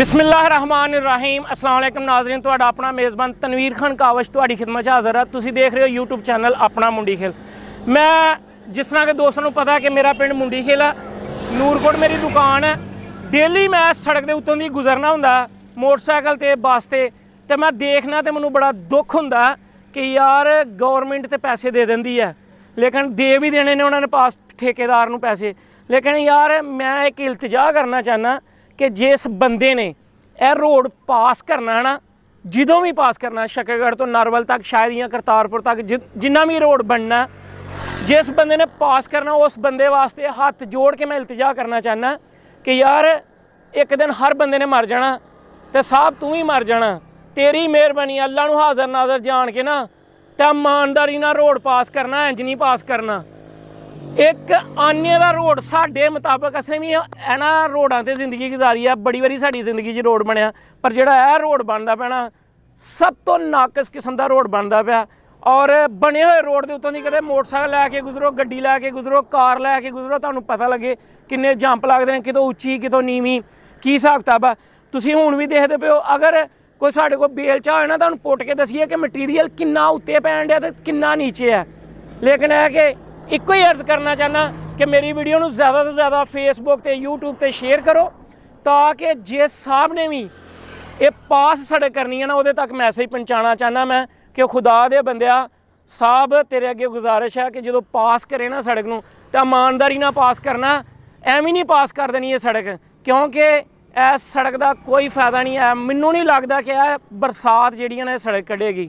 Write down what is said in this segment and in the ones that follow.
ਰਹੀਮ ਅਸਲਾਮ ਅਲੈਕਮ ਨਾਜ਼ਰੀਨ ਤੁਹਾਡਾ ਆਪਣਾ ਮੇਜ਼ਬਾਨ ਤਨਵੀਰ ਖਾਨ ਕਾਵਸ਼ ਤੁਹਾਡੀ ਖidmat 'ਚ ਹਾਜ਼ਰ ਹਾਂ ਤੁਸੀਂ ਦੇਖ ਰਹੇ ਹੋ YouTube ਚੈਨਲ ਆਪਣਾ ਮੁੰਡੀ ਖੇਲ ਮੈਂ ਜਿਸ ਤਰ੍ਹਾਂ ਕਿ ਦੋਸਤਾਂ ਨੂੰ ਪਤਾ ਕਿ ਮੇਰਾ ਪਿੰਡ ਮੁੰਡੀ ਖੇਲ ਆ ਨੂਰਕੋਟ ਮੇਰੀ ਦੁਕਾਨ ਹੈ ਡੇਲੀ ਮੈਂ ਸੜਕ ਦੇ ਉੱਤੋਂ ਦੀ ਗੁਜ਼ਰਨਾ ਹੁੰਦਾ ਮੋਟਰਸਾਈਕਲ ਤੇ ਬੱਸ ਤੇ ਤੇ ਮੈਂ ਦੇਖਣਾ ਤੇ ਮੈਨੂੰ ਬੜਾ ਦੁੱਖ ਹੁੰਦਾ ਕਿ ਯਾਰ ਗਵਰਨਮੈਂਟ ਤੇ ਪੈਸੇ ਦੇ ਦਿੰਦੀ ਹੈ ਲੇਕਿਨ ਦੇ ਵੀ ਦੇਣੇ ਨੇ ਉਹਨਾਂ ਨੇ ਪਾਸ ਠੇਕੇਦਾਰ ਨੂੰ ਪੈਸੇ ਲੇਕਿਨ ਯਾਰ ਮੈਂ ਇੱਕ ਇਲਤਜਾ ਕਰਨਾ ਚਾਹਨਾ ਕਿ ਜਿਸ ਬੰਦੇ ਨੇ ਇਹ ਰੋਡ ਪਾਸ ਕਰਨਾ ਹੈ ਨਾ ਜਦੋਂ ਵੀ ਪਾਸ ਕਰਨਾ ਸ਼ਕਰਗੜ ਤੋਂ ਨਰਵਲ ਤੱਕ ਸ਼ਾਇਦ ਜਾਂ ਕਰਤਾਰਪੁਰ ਤੱਕ ਜਿੰਨਾ ਵੀ ਰੋਡ ਬਣਨਾ ਜਿਸ ਬੰਦੇ ਨੇ ਪਾਸ ਕਰਨਾ ਉਸ ਬੰਦੇ ਵਾਸਤੇ ਹੱਥ ਜੋੜ ਕੇ ਮੈਂ ਇਲਤਜਾ ਕਰਨਾ ਚਾਹਨਾ ਕਿ ਯਾਰ ਇੱਕ ਦਿਨ ਹਰ ਬੰਦੇ ਨੇ ਮਰ ਜਾਣਾ ਤੇ ਸਾਹਿਬ ਤੂੰ ਵੀ ਮਰ ਜਾਣਾ ਤੇਰੀ ਮਿਹਰਬਾਨੀ ਅੱਲਾ ਨੂੰ ਹਾਜ਼ਰ ਨਾਜ਼ਰ ਜਾਣ ਕੇ ਨਾ ਤੇ ਇਮਾਨਦਾਰੀ ਨਾਲ ਰੋਡ ਪਾਸ ਕਰਨਾ ਇੰਜ ਨਹੀਂ ਪਾਸ ਕਰਨਾ ਇੱਕ ਆਨੀਆਂ ਦਾ ਰੋਡ ਸਾਡੇ ਮੁਤਾਬਕ ਅਸੀਂ ਵੀ ਇਹਨਾਂ ਰੋਡਾਂ ਤੇ ਜ਼ਿੰਦਗੀ ਗੁਜ਼ਾਰੀ ਆ ਬੜੀ ਵਾਰੀ ਸਾਡੀ ਜ਼ਿੰਦਗੀ 'ਚ ਰੋਡ ਬਣਿਆ ਪਰ ਜਿਹੜਾ ਇਹ ਰੋਡ ਬਣਦਾ ਪੈਣਾ ਸਭ ਤੋਂ ਨਾਕਸ ਕਿਸਮ ਦਾ ਰੋਡ ਬਣਦਾ ਪਿਆ ਔਰ ਬਣੇ ਹੋਏ ਰੋਡ ਦੇ ਉੱਤੋਂ ਦੀ ਕਦੇ ਮੋਟਰਸਾਈਕਲ ਲੈ ਕੇ ਗੁਜ਼ਰੋ ਗੱਡੀ ਲੈ ਕੇ ਗੁਜ਼ਰੋ ਕਾਰ ਲੈ ਕੇ ਗੁਜ਼ਰੋ ਤੁਹਾਨੂੰ ਪਤਾ ਲੱਗੇ ਕਿੰਨੇ ਜੰਪ ਲੱਗਦੇ ਨੇ ਕਿਤੋਂ ਉੱਚੀ ਕਿਤੋਂ ਨੀਵੀਂ ਕੀ ਹਿਸਾਬ ਕਿਤਾਬ ਆ ਤੁਸੀਂ ਹੁਣ ਵੀ ਦੇਖਦੇ ਪਿਓ ਅਗਰ ਕੋਈ ਸਾਡੇ ਕੋਲ ਬੇਲ ਚਾ ਹੋਇਆ ਨਾ ਤੁਹਾਨੂੰ ਪੁੱਟ ਕੇ ਦਸੀਏ ਕਿ ਮਟੀਰੀਅਲ ਕਿੰਨਾ ਉੱਤੇ ਪੈਣ ਡਿਆ ਤੇ ਕਿੰਨਾ ਨੀਚੇ ਆ ਲੇਕਿਨ ਇਹ ਕਿ ਇੱਕੋ ਹੀ ਅਰਜ਼ ਕਰਨਾ ਚਾਹਨਾ ਕਿ ਮੇਰੀ ਵੀਡੀਓ ਨੂੰ ਜ਼ਿਆਦਾ ਤੋਂ ਜ਼ਿਆਦਾ ਫੇਸਬੁੱਕ ਤੇ YouTube ਤੇ ਸ਼ੇਅਰ ਕਰੋ ਤਾਂ ਕਿ ਜੇ ਸਾਹਿਬ ਨੇ ਵੀ ਇਹ ਪਾਸ ਸੜਕ ਕਰਨੀ ਹੈ ਨਾ ਉਹਦੇ ਤੱਕ ਮੈਸੇਜ ਪਹੁੰਚਾਣਾ ਚਾਹਨਾ ਮੈਂ ਕਿ ਖੁਦਾ ਦੇ ਬੰਦਿਆ ਸਾਹਿਬ ਤੇਰੇ ਅੱਗੇ ਗੁਜ਼ਾਰਿਸ਼ ਹੈ ਕਿ ਜਦੋਂ ਪਾਸ ਕਰੇ ਨਾ ਸੜਕ ਨੂੰ ਤਾਂ ਇਮਾਨਦਾਰੀ ਨਾਲ ਪਾਸ ਕਰਨਾ ਐਵੇਂ ਨਹੀਂ ਪਾਸ ਕਰ ਦੇਣੀ ਇਹ ਸੜਕ ਕਿਉਂਕਿ ਇਸ ਸੜਕ ਦਾ ਕੋਈ ਫਾਇਦਾ ਨਹੀਂ ਹੈ ਮੈਨੂੰ ਨਹੀਂ ਲੱਗਦਾ ਕਿ ਇਹ ਬਰਸਾਤ ਜਿਹੜੀਆਂ ਨੇ ਸੜਕ ਕੱਢੇਗੀ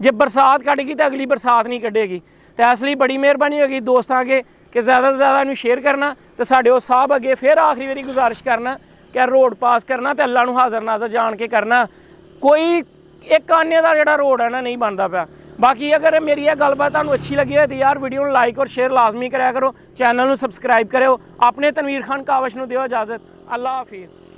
ਜੇ ਬਰਸਾਤ ਕੱਢ ਗਈ ਤਾਂ ਅਗਲੀ ਬਰਸਾਤ ਨਹੀਂ ਕੱਢੇਗੀ ਤੇ ਇਸ ਲਈ ਬੜੀ ਮਿਹਰਬਾਨੀ ਹੋਗੀ ਦੋਸਤਾਂ ਅਗੇ ਕਿ ਜ਼ਿਆਦਾ ਤੋਂ ਜ਼ਿਆਦਾ ਇਹਨੂੰ ਸ਼ੇਅਰ ਕਰਨਾ ਤੇ ਸਾਡੇ ਉਹ ਸਾਹਿਬ ਅੱਗੇ ਫਿਰ ਆਖਰੀ ਵਾਰੀ ਗੁਜ਼ਾਰਿਸ਼ ਕਰਨਾ ਕਿ ਰੋਡ ਪਾਸ ਕਰਨਾ ਤੇ ਅੱਲਾ ਨੂੰ ਹਾਜ਼ਰ ਨਾਜ਼ਰ ਜਾਣ ਕੇ ਕਰਨਾ ਕੋਈ ਇੱਕ ਆਨੇ ਦਾ ਜਿਹੜਾ ਰੋਡ ਹੈ ਨਾ ਨਹੀਂ ਬਣਦਾ ਪਿਆ ਬਾਕੀ ਅਗਰ ਮੇਰੀ ਇਹ ਗੱਲਬਾਤ ਤੁਹਾਨੂੰ ਅੱਛੀ ਲੱਗੀ ਹੋਵੇ ਤੇ ਯਾਰ ਵੀਡੀਓ ਨੂੰ ਲਾਈਕ ਔਰ ਸ਼ੇਅਰ ਲਾਜ਼ਮੀ ਕਰਿਆ ਕਰੋ ਚੈਨਲ ਨੂੰ ਸਬਸਕ੍ਰਾਈਬ ਕਰਿਓ ਆਪਣੇ ਤਨਵੀਰ ਖਾਨ ਕਾਵਸ਼ ਨੂੰ ਦਿਓ ਇਜਾਜ਼ਤ ਅੱਲਾ ਹਾਫਿਜ਼